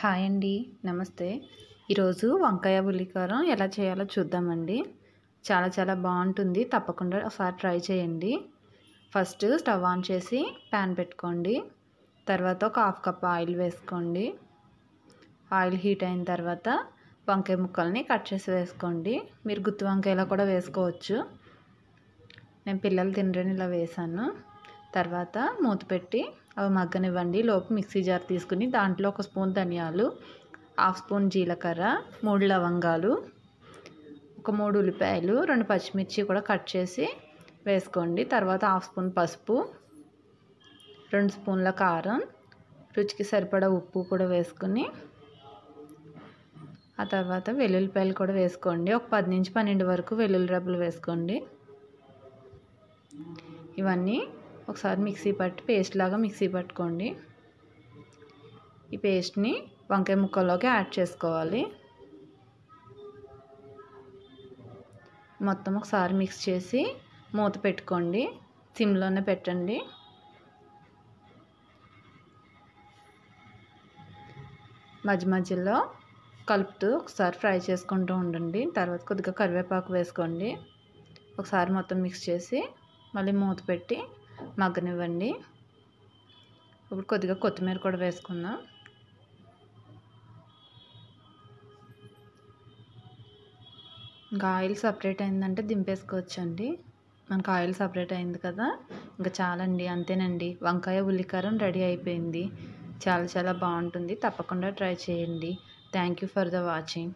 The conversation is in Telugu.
హాయ్ అండి నమస్తే ఈరోజు వంకాయ పులికారం ఎలా చేయాలో చూద్దామండి చాలా చాలా బాగుంటుంది తప్పకుండా ఒకసారి ట్రై చేయండి ఫస్ట్ స్టవ్ ఆన్ చేసి ప్యాన్ పెట్టుకోండి తర్వాత ఒక హాఫ్ కప్ ఆయిల్ వేసుకోండి ఆయిల్ హీట్ అయిన తర్వాత వంకాయ ముక్కల్ని కట్ చేసి వేసుకోండి మీరు గుత్తి వంకాయలా కూడా వేసుకోవచ్చు నేను పిల్లలు తినరని ఇలా వేసాను తర్వాత మూత పెట్టి అవి మగ్గనివ్వండి లోపు మిక్సీ జార్ తీసుకుని దాంట్లో ఒక స్పూన్ ధనియాలు హాఫ్ స్పూన్ జీలకర్ర మూడు లవంగాలు ఒక మూడు ఉల్లిపాయలు రెండు పచ్చిమిర్చి కూడా కట్ చేసి వేసుకోండి తర్వాత హాఫ్ స్పూన్ పసుపు రెండు స్పూన్ల కారం రుచికి సరిపడా ఉప్పు కూడా వేసుకుని ఆ తర్వాత వెల్లుల్లిపాయలు కూడా వేసుకోండి ఒక పది నుంచి పన్నెండు వరకు వెల్లుల్లి రబ్బులు వేసుకోండి ఇవన్నీ ఒకసారి మిక్సీ పట్టి పేస్ట్ లాగా మిక్సీ పట్టుకోండి ఈ పేస్ట్ని వంకాయ ముక్కల్లోకి యాడ్ చేసుకోవాలి మొత్తం ఒకసారి మిక్స్ చేసి మూత పెట్టుకోండి సిమ్లోనే పెట్టండి మధ్య మధ్యలో కలుపుతూ ఒకసారి ఫ్రై చేసుకుంటూ ఉండండి తర్వాత కొద్దిగా కరివేపాకు వేసుకోండి ఒకసారి మొత్తం మిక్స్ చేసి మళ్ళీ మూత పెట్టి మగ్గనివ్వండి ఇప్పుడు కొద్దిగా కొత్తిమీర కూడా వేసుకుందాం ఇంకా ఆయిల్ సపరేట్ అయిందంటే దింపేసుకోవచ్చండి మనకు ఆయిల్ సపరేట్ అయింది కదా ఇంకా చాలండి అంతేనండి వంకాయ ఉల్లికారం రెడీ అయిపోయింది చాలా చాలా బాగుంటుంది తప్పకుండా ట్రై చేయండి thank you for the watching